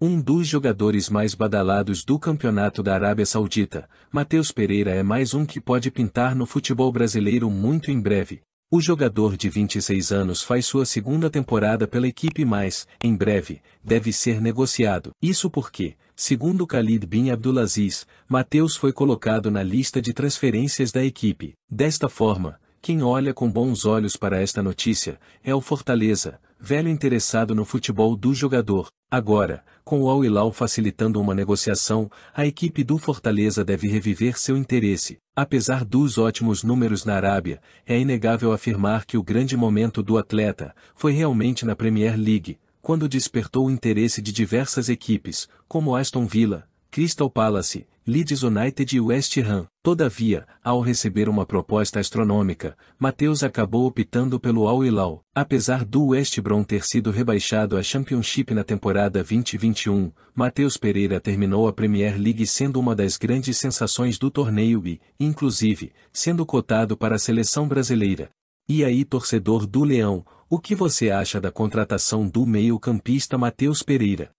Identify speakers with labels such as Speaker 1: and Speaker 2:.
Speaker 1: Um dos jogadores mais badalados do campeonato da Arábia Saudita, Matheus Pereira é mais um que pode pintar no futebol brasileiro muito em breve. O jogador de 26 anos faz sua segunda temporada pela equipe mas, em breve, deve ser negociado. Isso porque, segundo Khalid Bin Abdulaziz, Matheus foi colocado na lista de transferências da equipe. Desta forma, quem olha com bons olhos para esta notícia, é o Fortaleza, velho interessado no futebol do jogador. Agora, com o Al-Hilal facilitando uma negociação, a equipe do Fortaleza deve reviver seu interesse. Apesar dos ótimos números na Arábia, é inegável afirmar que o grande momento do atleta foi realmente na Premier League, quando despertou o interesse de diversas equipes, como Aston Villa, Crystal Palace, Leeds United e West Ham. Todavia, ao receber uma proposta astronômica, Matheus acabou optando pelo Al Hilal. Apesar do West Brom ter sido rebaixado à Championship na temporada 2021, Matheus Pereira terminou a Premier League sendo uma das grandes sensações do torneio e, inclusive, sendo cotado para a seleção brasileira. E aí, torcedor do Leão, o que você acha da contratação do meio-campista Matheus Pereira?